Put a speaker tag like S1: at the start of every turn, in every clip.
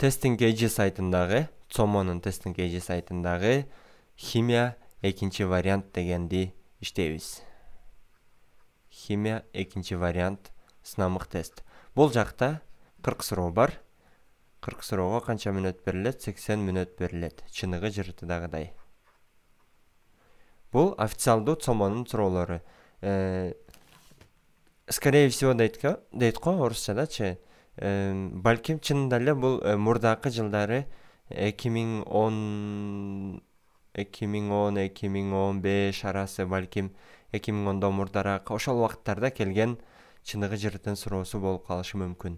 S1: тестинг эжи сайтындагы цомонун тестинг эжи сайтындагы химия экинчи вариант дегенди иштейбиз химия экинчи вариант сынамык тест бул жакта кырк суроо бар кырк суроого канча мүнөт берилет сексен мүнөт берилет чыныгы жртдагыдай бул официалдуу цомонун суроолору э, скорее всего дейт го дейт го орусчадачы балким чынында эле бул э, мурдакы жылдары эки миң он эки миң он эки миң он беш арасы балким эки миң ондон мурдараак ошол убакыттарда келген чыныгы жырдын суроосу болуп калышы мүмкүн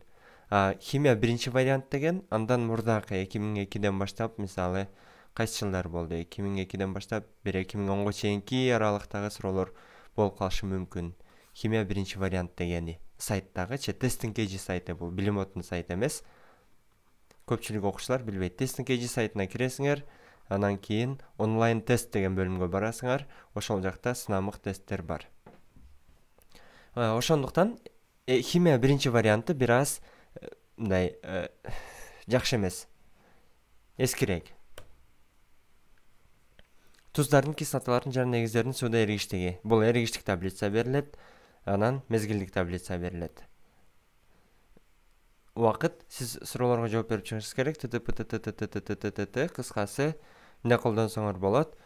S1: химия биринчи вариант деген андан мурдакы эки миң экиден баштап мисалы кайсы жылдар болду эки миң экиден баштап бир эки миң онго чейинки аралыктагы суроолор болуп калышы мүмкүн химия биринчи вариант дегени сайттагычы тестин kg сайты бул билим оттун сайты эмес көпчүлүк окуучулар билбейт тестин kg сайтына киресиңер анан кийин онлайн тест деген бөлүмгө барасыңар ошол жакта сынамык тесттер бар ошондуктан э, химия биринчи варианты бир аз э, мындай э, жакшы эмес эскирээк туздардын кислоталардын жана негиздердин сууда эригичтиги бул эригиштик таблица берилет анан мезгилдик таблица берилет убакыт сиз суроолорго жооп берип чыгышыңыз керек кыскасы эмне колдонсоңор болот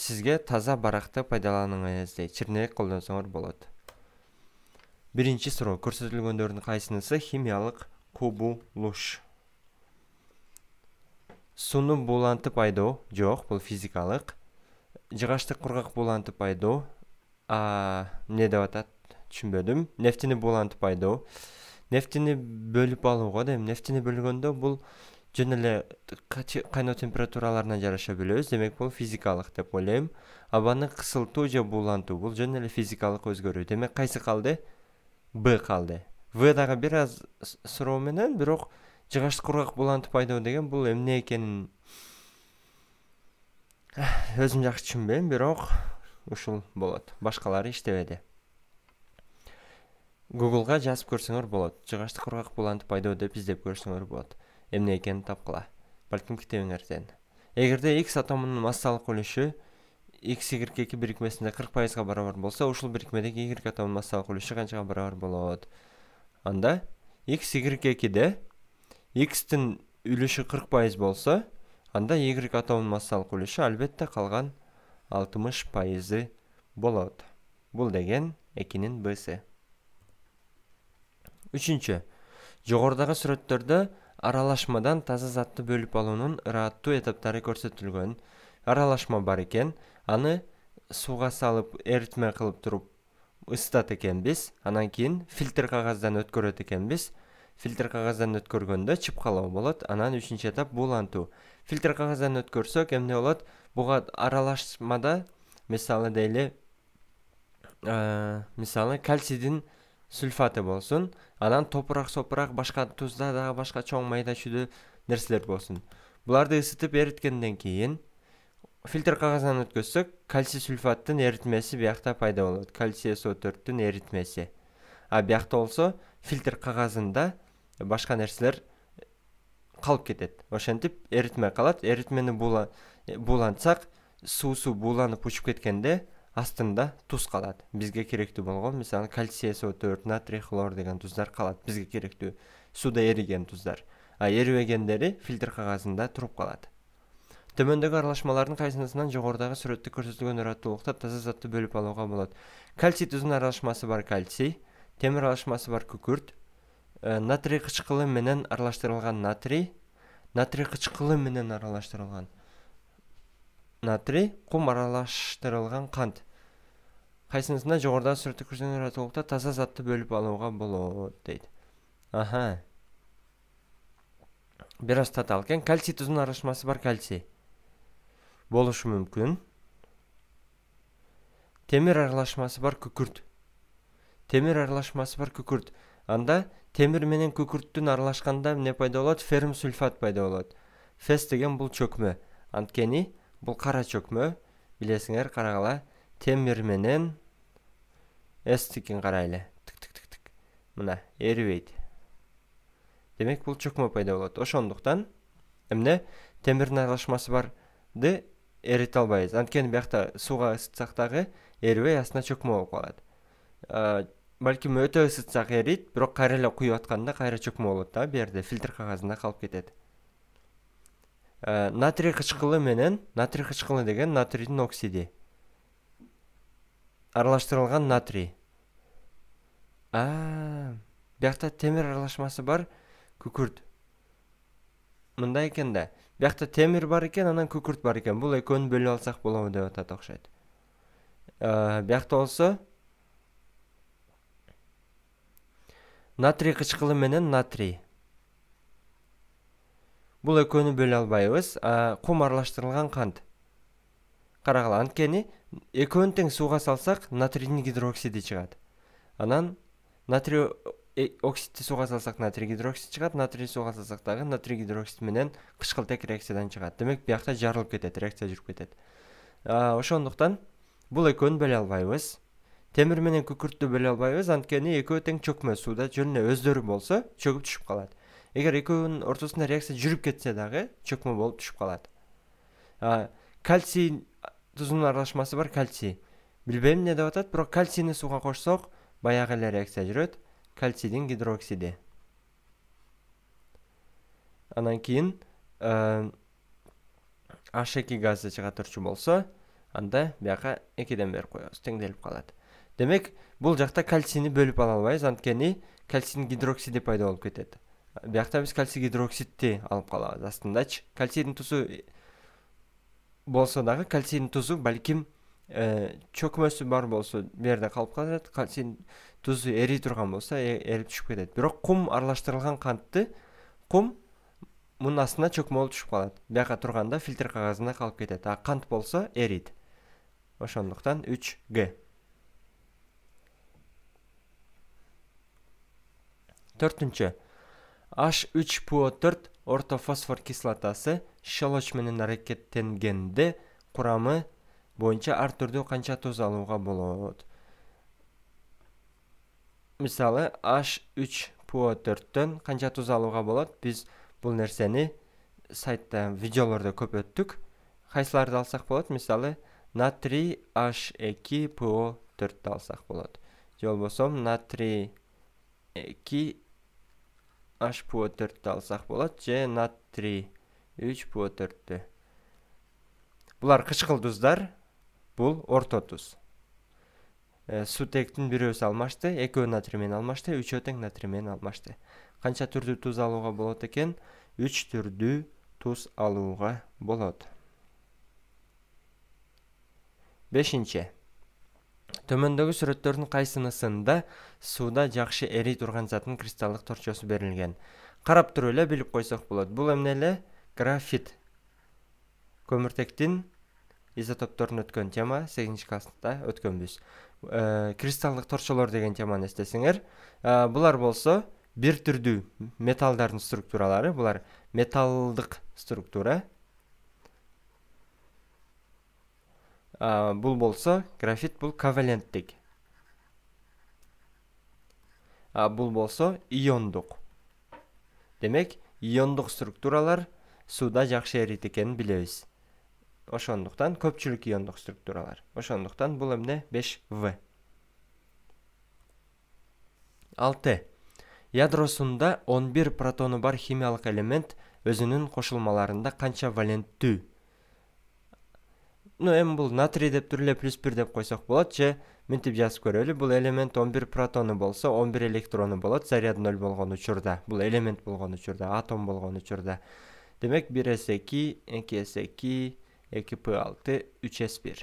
S1: сизге таза баракты пайдаланыңыз дейт чернеек колдонсоңор болот биринчи суроо көрсөтүлгөндөрдүн кайсынысы химиялык кубулуш сууну буулантып айдоо жок бул физикалык жыгачты кургак буулантып айдоо эмне деп атат түшүнбөдүм нефтини булантып айдоо нефтини бөлүп алууго дейм нефтини бөлгөндө бул жөн эле кайноо температураларына жараша бөлөбүз демек бул физикалык деп ойлойм абаны кысылтуу же буулантуу бул жөн эле физикалык өзгөрүү демек кайсы калды б калды в дагы бир аз суроо менен бирок жыгачты кургак буулантып айдоо деген бул эмне экенин э, өзүм жакшы түшүнбөйм бирок ушул болот башкалары иштебеди гуглга жазып көрсөңөр болот жыгачты кургак булантып пайдабы деп издеп көрсөңөр болот эмне экенин тапкыла балким китебиңерден эгерде x атомунун массалык үлүшү x y бирикмесинде кырк пайызга барабар болсо ушул бирикмедеги y атомунун массалык үлүшү канчага барабар болот анда x y xтин үлүшү кырк пайыз болсо анда y атомунун массалык үлүшү албетте калган 60 пайызы болот Бұл деген экинин бөсі. Үшінші. жогорудагы сүрөттөрдө аралашмадан таза затты бөліп алуының ұратту этаптары көрсетілген. аралашма бар екен, аны суға салып қылып тұрып туруп екен біз, анан кейін, фильтр кагаздан екен біз, фильтр кагаздан өткөргөндө чыпкалоо болот анан үчүнчү этап анту фильтр кагаздан өткөрсөк эмне болот буга аралашмада мисалы дейли э, мисалы кальцийдин сульфаты болсун анан топурак сопурак башка тузда дагы башка чоң майда чүйдө нерселер болсун буларды ысытып эриткенден кийин фильтр кагаздан өткөзсөк кальций сульфаттын эритмеси биякта пайда болот кальций со төрттүн эритмеси а биякта болсо фильтр кагазында башка нерселер қалып кетеді ошентип эритме калат эритмени буулантсак суусу буланып учуп кеткенде астында туз калат бизге керектүү болгон мисалы кальций со төрт натрий хлор деген туздар калат бизге керектүү сууда эриген туздар а эрибегендери фильтр кагазында туруп калат төмөндөгү аралашмалардын кайсынысынан жогорудагы сүрөттө көрсөтүлгөн ыраттуулукта таза затты бөлүп алууга болот кальций тузунун аралашмасы бар кальций темир аралашмасы бар күкүрт Э, натрий кычкылы менен аралаштырылган натрий натрий кычкылы менен аралаштырылган натрий кум аралаштырылган кант кайсынысына жогорудагы сүрөттү көрсөңөр толукта таза затты бөлүп алууга болот дейт аха бир аз татаал экен кальций тузунун аралашмасы бар кальций болушу мүмкүн темир аралашмасы бар күкүрт темир аралашмасы бар күкүрт анда темир менен күкүрттүн аралашканда эмне пайда болот ферм сульфат пайда болот фес деген бул чөкмө анткени бул кара чөкмө билесиңер карагыла темир менен стикин карайлы түк тик тик тик мына эрибейт демек бул чөкмө пайда болот ошондуктан эмне темирдин аралашмасы барды эрите албайбыз анткени биякта сууга ысытсак дагы эрибей астына чөкмө болуп калат э, балким өтө ысытсак эрийт бирок кайра эле куюп атканда кайра чөкмө болот да фильтр кагазында калып кетет ә, натрий кычкылы менен натрий кычкылы деген натрийдин оксиди аралаштырылган натрий биякта темір аралашмасы бар күкүрт мындай экен да биякта темир бар екен, анан күкүрт бар экен бул экөөнү бөлүп алсак болобу деп атат окшойт ә, биякта болсо натрий қышқылы менен натрий Бұл экөөнү бөлө албайбыз қум аралаштырылган қант карагыла анткени екеуін тең суға салсақ натрийдин гидроксиди чыгат анан натрий э, оксидті суға салсақ, натрий гидроксид чыгат натрий суға салсақ, дагы натрий гидроксид менен тек реакциядан чыгат демек биякта жарылып кетет реакция жүрүп кетет ошондуктан бул экөөнү бөлө албайбыз темір менен күкіртті бөлө албайбыз анткени экөө тең чөкмө сууда жөн эле өздөрү болсо чөгүп түшүп калат эгер экөөнүн реакция жүрүп кетсе дагы чөкмө болуп түшүп калат кальций тузунун аралашмасы бар кальций билбейм эмне деп атат бирок кальцийни сууга кошсок баягы эле реакция жүрөт кальцийдин гидроксиди анан кийин h эки газы чыга турчу болсо анда бияка экиден берип коебуз теңделип калат демек бұл жақта кальцийні бөліп ала албайбыз анткени кальцийдин гидроксиди пайда болып кетеді. биякта біз кальций гидроксидті алып калабыз астындачы э, кальцийдин тузу болсо дагы кальцийдин тузу балким э, чөкмөсү бар болсо жерде калып қалады кальцийдин тузу эри турган болсо эрип түшүп кетет бирок кум аралаштырылган кантты кум мунун астына чөкмө болуп түшүп калат бияка турганда фильтр кагазында қалып кетеді а қант болса эрийт ошондуктан үч г төртүнчү h үч po төрт орто фосфор кислотасы шелочь менен аракеттенгенде курамы боюнча ар түрдүү канча туз алууга болот мисалы аш үч по төрттөн канча туз алууга болот биз бул нерсени сайтта видеолордо көп өттүк кайсыларды алсак болот мисалы натрий h эки po төрттү алсак болот же болбосо натрий эки HPO 4 төрттү алсак болот же натрий 3 PO 4 төрттү булар кычкыл туздар бул орто туз э, суутектин бирөөсү алмашты экөө натрий менен алмашты үчөө тең натрий менен алмашты канча түрдүү туз алууга болот экен үч түрдүү туз алууга болот бешинчи төмендегі сүрөттөрдүн кайсынысында суда жақшы эри турган заттын кристалдык торчосу берилген карап туруп эле билип койсок болот бул эмне эле графит көмүртектин изотопторун өткөн тема сегизинчи класста өткөнбүз ә, э, кристалдык торчолор деген теманы эстесеңер э, булар болсо бир түрдүү металлдардын структуралары булар металлдык структура бұл болса графит бұл коваленттік бұл болса иондық демек иондық структуралар суда жақсы эрийт екенін билебиз ошондуктан көпчүлүк иондук структуралар ошондуктан бул эмне 5 в 6 ядросунда 11 протону бар химиялық элемент өзүнүн кошулмаларында канча валенттүү ну эми бул натрий деп туруп эле плюс бир деп койсок болот же мынтип жазып көрөлү бул элемент он бир протону болсо он бир электрону болот заряды ноль болгон учурда бул элемент болгон учурда атом болгон учурда демек бир с эки эки с эки эки п алты үч с бир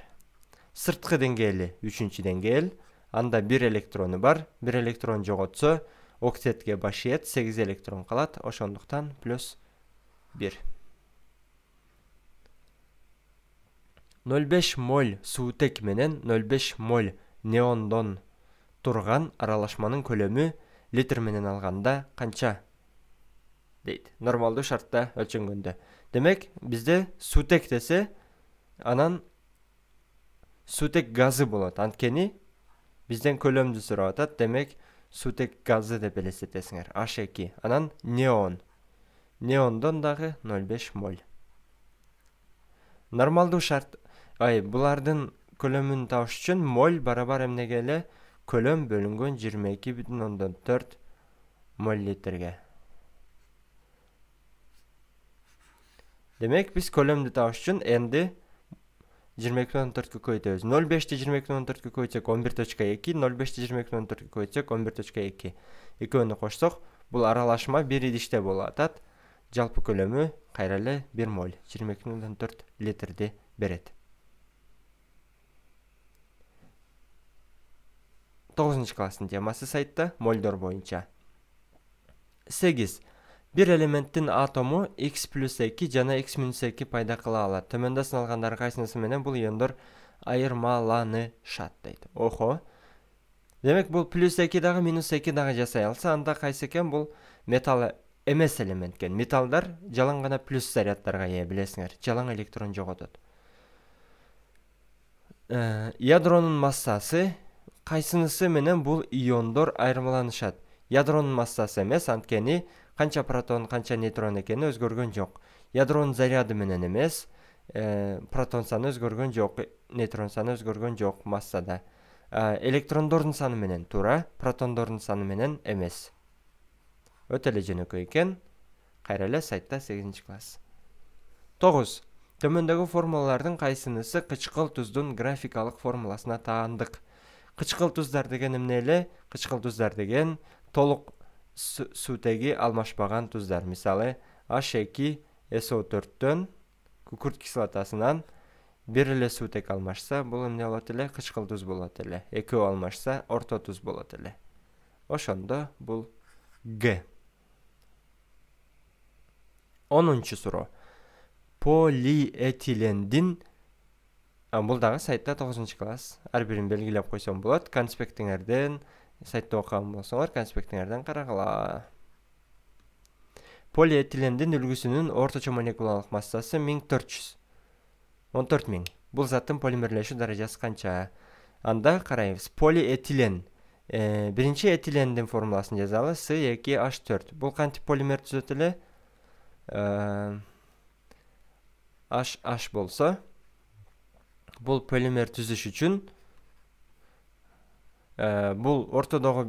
S1: сырткы деңгээли үчүнчү деңгээл анда бир электрону бар бир электрон жоготсо октетке баш ийет сегиз электрон калат ошондуктан плюс бир 0,5 моль суутек менен 0,5 моль неондон турган аралашманын көлөмү литр менен алганда канча дейт нормалдуу шартта өлчөнгөндө демек бизде суутек десе анан суутек газы болот анткени бизден көлөмдү сурап атат демек сутек газы деп элестетесиңер h эки анан неон неондон дагы 05 моль нормалдуу шарт ай бұлардың көлемін табыш үшін моль барабар әмнегелі көлем бөлінген 22 бүтін моль литрге демек біз көлемді табыш үшін енді 22.14 көйті өз 05 224 кө көйтсек 11.2, 05-22.14 көйтсек 11.2. Екі өні қоштық, бұл аралашыма бір едіште болу Жалпы көлемі қайралы 1 мол, 22,4 литрді береді. тоғызыншы класстың темасы сайтта мольдор бойынша. 8. Бір элементтің атомы x плюс эки жана x минус эки пайда кыла алат төмөндө сыналгандардын кайсынысы менен бул иондор айырмаланышат дейт охо демек бұл плюс эки дагы минус эки дагы жасай алса анда қайсы экен бұл металл эмес элемент экен металдар жалаң плюс зарядтарға ээ билесиңер жалаң электрон жоготот э, ядроның массасы кайсынысы менен бул иондор айырмаланышат ядронун массасы эмес анткени канча протон канча нейтрон экени өзгөргөн жок ядронун заряды менен эмес э, протон саны өзгөргөн жок нейтрон саны өзгөргөн жок массада э, электрондордун саны менен туура протондордун саны менен эмес өтө эле жөнөкөй экен кайра эле сайтта сегизинчи класс тогуз төмөндөгү формулалардын кайсынысы кычкыл туздун графикалык формуласына таандык кычкылтуздар деген эмне эле кычкылтуздар деген толук суутеги алмашпаган туздар мисалы h эки sо төрттөн күкүрт кислотасынан бир эле суутек алмашса бул эмне болот эле кычкыл туз болот эле экөө алмашса орто туз болот эле ошондо бул г онунчу суроо полиэтилендин бул дагы сайтта тогузунчу класс әр бірін белгілеп койсом болады. конспектиңерден сайтта окуган болсоңор конспектиңерден карагыла полиэтилендин үлгүсүнүн орточо молекулалык массасы миң төрт жүз он төрт миң бул заттын полимерлешүү анда карайбыз полиэтилен э, Бірінші этилендің формуласын жазалы с 2 h 4 Бұл кантип полимер түзөт эле h h бул полимер түзүш үчүн э, бул ортодогу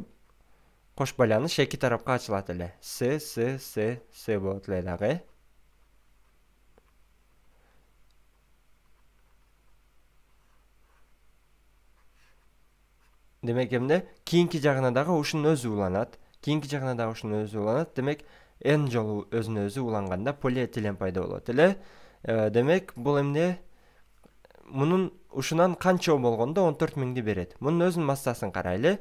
S1: кош байланыш эки тарапка ачылат эле с с с с болот эле дагы э демек эмне кийинки жагына дагы ушунун өзү уланат кийинки жагына дагы ушунун өзү уланат демек н жолу өзүнө өзү уланганда полиэтилен пайда болот эле э, демек бул эмне мұнын ұшынан қанша болғанда 14 мыңды береді мұның өзінің массасын қарайлы ә,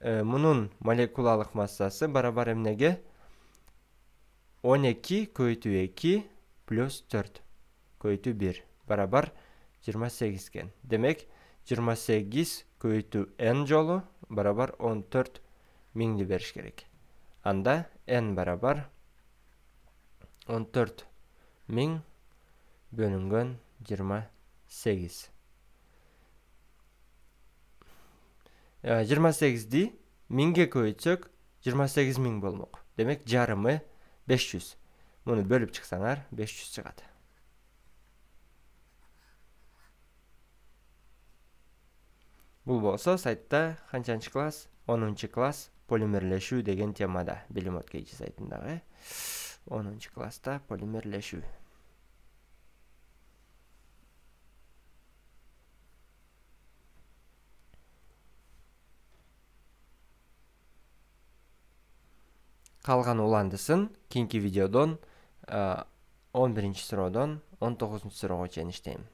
S1: э, мұның молекулалық массасы барабар неге 12 көйту 2 плюс 4 көйту 1 барабар 28 ген демек 28 көйту n жолы барабар 14 мыңды беріш керек анда n барабар 14 мың бөлінген сегиз э, жыйырма сегизди миңге көбөйтсөк жыйырма сегиз миң болмок демек жарымы беш жүз муну бөлүп чыксаңар беш жүз чыгат бул болсо сайтта канчанчы класс онунчу класс полимерлешүү деген темада билим мот kg сайтындагы онунчу класста полимерлешүү қалған уландысын кийинки видеодон 11 ші суроодан 19 ші сұрауға шейін